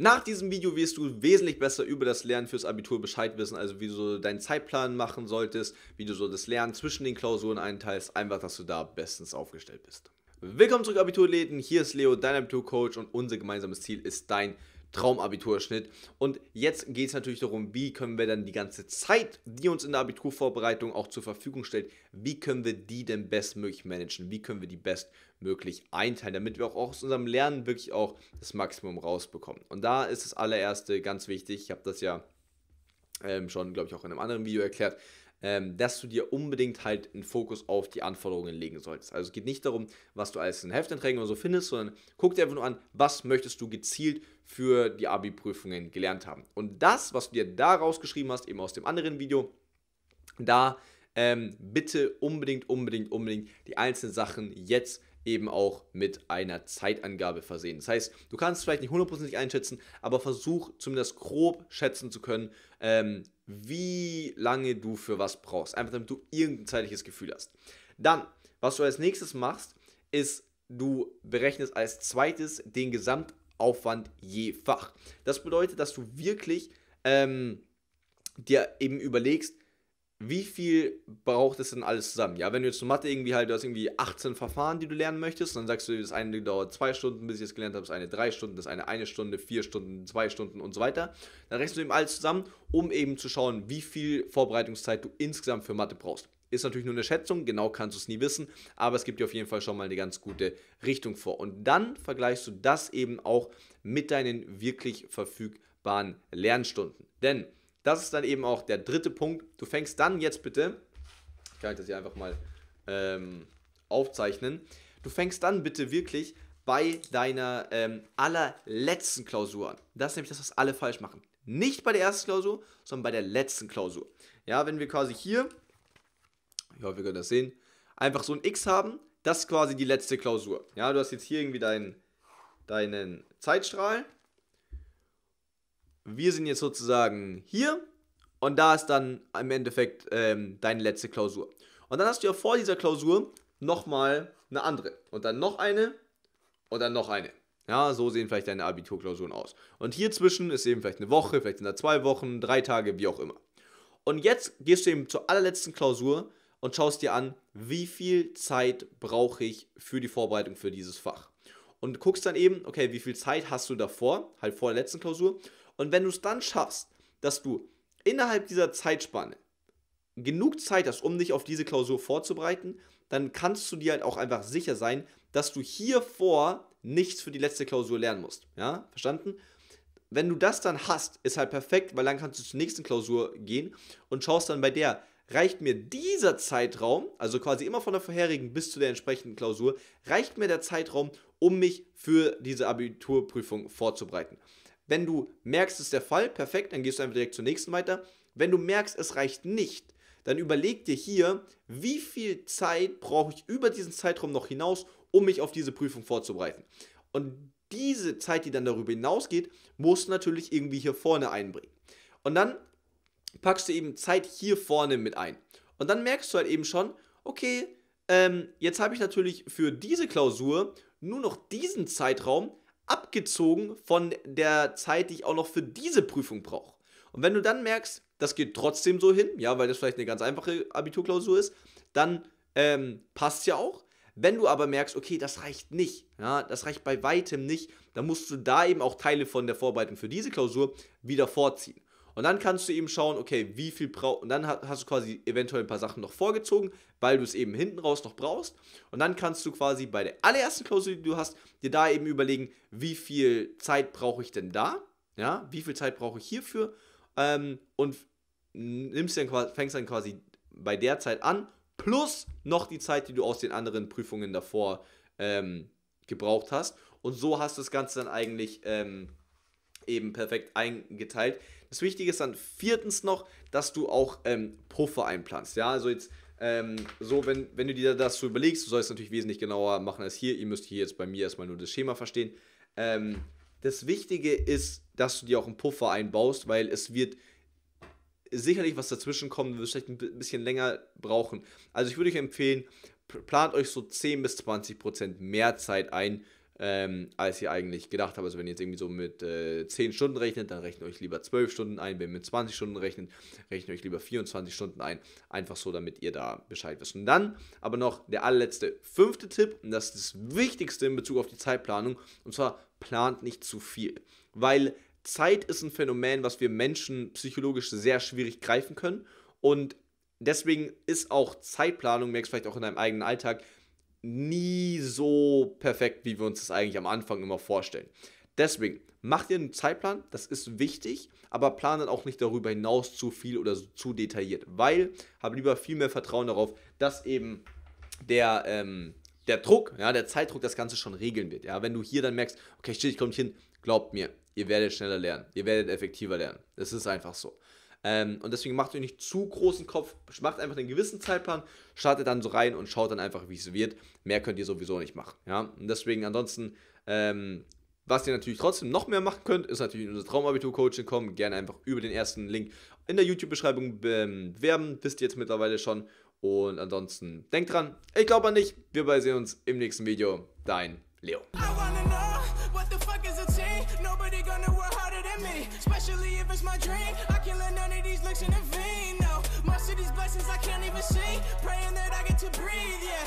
Nach diesem Video wirst du wesentlich besser über das Lernen fürs Abitur Bescheid wissen, also wie du deinen Zeitplan machen solltest, wie du so das Lernen zwischen den Klausuren einteilst, einfach, dass du da bestens aufgestellt bist. Willkommen zurück Abiturläden, hier ist Leo, dein Abiturcoach und unser gemeinsames Ziel ist dein Traumabiturschnitt. Und jetzt geht es natürlich darum, wie können wir dann die ganze Zeit, die uns in der Abiturvorbereitung auch zur Verfügung stellt, wie können wir die denn bestmöglich managen? Wie können wir die bestmöglich einteilen, damit wir auch aus unserem Lernen wirklich auch das Maximum rausbekommen? Und da ist das allererste ganz wichtig. Ich habe das ja ähm, schon, glaube ich, auch in einem anderen Video erklärt, ähm, dass du dir unbedingt halt einen Fokus auf die Anforderungen legen solltest. Also es geht nicht darum, was du als in Heftenträgen oder so findest, sondern guck dir einfach nur an, was möchtest du gezielt für die Abi-Prüfungen gelernt haben. Und das, was du dir da rausgeschrieben hast, eben aus dem anderen Video, da ähm, bitte unbedingt, unbedingt, unbedingt die einzelnen Sachen jetzt eben auch mit einer Zeitangabe versehen. Das heißt, du kannst es vielleicht nicht hundertprozentig einschätzen, aber versuch zumindest grob schätzen zu können, ähm, wie lange du für was brauchst. Einfach damit du irgendein zeitliches Gefühl hast. Dann, was du als nächstes machst, ist, du berechnest als zweites den Gesamtaufwand je Fach. Das bedeutet, dass du wirklich ähm, dir eben überlegst, wie viel braucht es denn alles zusammen? Ja, wenn du jetzt Mathe irgendwie halt, du hast irgendwie 18 Verfahren, die du lernen möchtest, dann sagst du, das eine dauert zwei Stunden, bis ich es gelernt habe, das eine drei Stunden, das eine eine Stunde, vier Stunden, zwei Stunden und so weiter. Dann rechnest du eben alles zusammen, um eben zu schauen, wie viel Vorbereitungszeit du insgesamt für Mathe brauchst. Ist natürlich nur eine Schätzung, genau kannst du es nie wissen, aber es gibt dir auf jeden Fall schon mal eine ganz gute Richtung vor. Und dann vergleichst du das eben auch mit deinen wirklich verfügbaren Lernstunden. Denn das ist dann eben auch der dritte Punkt. Du fängst dann jetzt bitte, ich kann das hier einfach mal ähm, aufzeichnen, du fängst dann bitte wirklich bei deiner ähm, allerletzten Klausur an. Das ist nämlich das, was alle falsch machen. Nicht bei der ersten Klausur, sondern bei der letzten Klausur. Ja, wenn wir quasi hier, ich hoffe, wir können das sehen, einfach so ein X haben, das ist quasi die letzte Klausur. Ja, du hast jetzt hier irgendwie deinen, deinen Zeitstrahl wir sind jetzt sozusagen hier und da ist dann im Endeffekt ähm, deine letzte Klausur. Und dann hast du ja vor dieser Klausur nochmal eine andere und dann noch eine und dann noch eine. Ja, so sehen vielleicht deine Abiturklausuren aus. Und hier zwischen ist eben vielleicht eine Woche, vielleicht sind da zwei Wochen, drei Tage, wie auch immer. Und jetzt gehst du eben zur allerletzten Klausur und schaust dir an, wie viel Zeit brauche ich für die Vorbereitung für dieses Fach. Und guckst dann eben, okay, wie viel Zeit hast du davor, halt vor der letzten Klausur, und wenn du es dann schaffst, dass du innerhalb dieser Zeitspanne genug Zeit hast, um dich auf diese Klausur vorzubereiten, dann kannst du dir halt auch einfach sicher sein, dass du hiervor nichts für die letzte Klausur lernen musst. Ja, verstanden? Wenn du das dann hast, ist halt perfekt, weil dann kannst du zur nächsten Klausur gehen und schaust dann bei der, reicht mir dieser Zeitraum, also quasi immer von der vorherigen bis zu der entsprechenden Klausur, reicht mir der Zeitraum, um mich für diese Abiturprüfung vorzubereiten. Wenn du merkst, es ist der Fall, perfekt, dann gehst du einfach direkt zur nächsten weiter. Wenn du merkst, es reicht nicht, dann überleg dir hier, wie viel Zeit brauche ich über diesen Zeitraum noch hinaus, um mich auf diese Prüfung vorzubereiten. Und diese Zeit, die dann darüber hinausgeht, musst du natürlich irgendwie hier vorne einbringen. Und dann packst du eben Zeit hier vorne mit ein. Und dann merkst du halt eben schon, okay, ähm, jetzt habe ich natürlich für diese Klausur nur noch diesen Zeitraum, abgezogen von der Zeit, die ich auch noch für diese Prüfung brauche. Und wenn du dann merkst, das geht trotzdem so hin, ja, weil das vielleicht eine ganz einfache Abiturklausur ist, dann ähm, passt ja auch. Wenn du aber merkst, okay, das reicht nicht, ja, das reicht bei weitem nicht, dann musst du da eben auch Teile von der Vorbereitung für diese Klausur wieder vorziehen. Und dann kannst du eben schauen, okay, wie viel braucht. Und dann hast du quasi eventuell ein paar Sachen noch vorgezogen, weil du es eben hinten raus noch brauchst. Und dann kannst du quasi bei der allerersten Klausel, die du hast, dir da eben überlegen, wie viel Zeit brauche ich denn da? Ja, wie viel Zeit brauche ich hierfür? Ähm, und nimmst dann quasi, fängst dann quasi bei der Zeit an, plus noch die Zeit, die du aus den anderen Prüfungen davor ähm, gebraucht hast. Und so hast du das Ganze dann eigentlich ähm, eben perfekt eingeteilt. Das Wichtige ist dann viertens noch, dass du auch ähm, Puffer einplanst. Ja, also jetzt ähm, so, wenn, wenn du dir das so überlegst, du sollst natürlich wesentlich genauer machen als hier. Ihr müsst hier jetzt bei mir erstmal nur das Schema verstehen. Ähm, das Wichtige ist, dass du dir auch einen Puffer einbaust, weil es wird sicherlich was dazwischen kommen, du wirst vielleicht ein bisschen länger brauchen. Also ich würde euch empfehlen, plant euch so 10 bis 20 Prozent mehr Zeit ein ähm, als ihr eigentlich gedacht habt. Also wenn ihr jetzt irgendwie so mit äh, 10 Stunden rechnet, dann rechnet euch lieber 12 Stunden ein. Wenn ihr mit 20 Stunden rechnet, rechnet euch lieber 24 Stunden ein. Einfach so, damit ihr da Bescheid wisst. Und dann aber noch der allerletzte fünfte Tipp, und das ist das Wichtigste in Bezug auf die Zeitplanung, und zwar plant nicht zu viel. Weil Zeit ist ein Phänomen, was wir Menschen psychologisch sehr schwierig greifen können. Und deswegen ist auch Zeitplanung, merkst du vielleicht auch in deinem eigenen Alltag, nie so perfekt, wie wir uns das eigentlich am Anfang immer vorstellen. Deswegen, macht ihr einen Zeitplan, das ist wichtig, aber plan dann auch nicht darüber hinaus zu viel oder zu detailliert, weil habe lieber viel mehr Vertrauen darauf, dass eben der, ähm, der Druck, ja, der Zeitdruck das Ganze schon regeln wird. Ja? Wenn du hier dann merkst, okay, shit, ich komme nicht hin, glaubt mir, ihr werdet schneller lernen, ihr werdet effektiver lernen. Das ist einfach so. Ähm, und deswegen macht euch nicht zu großen Kopf, macht einfach einen gewissen Zeitplan, startet dann so rein und schaut dann einfach, wie es wird. Mehr könnt ihr sowieso nicht machen. Ja? Und deswegen ansonsten, ähm, was ihr natürlich trotzdem noch mehr machen könnt, ist natürlich in unser Traumabitur-Coaching kommen. Gerne einfach über den ersten Link in der YouTube-Beschreibung bewerben. Ähm, Wisst ihr jetzt mittlerweile schon. Und ansonsten denkt dran, ich glaube an dich. Wir sehen uns im nächsten Video. Dein Leo. What the fuck is a team? Nobody gonna work harder than me. Especially if it's my dream. I can't let none of these looks intervene. No, most of these blessings I can't even see. Praying that I get to breathe, yeah.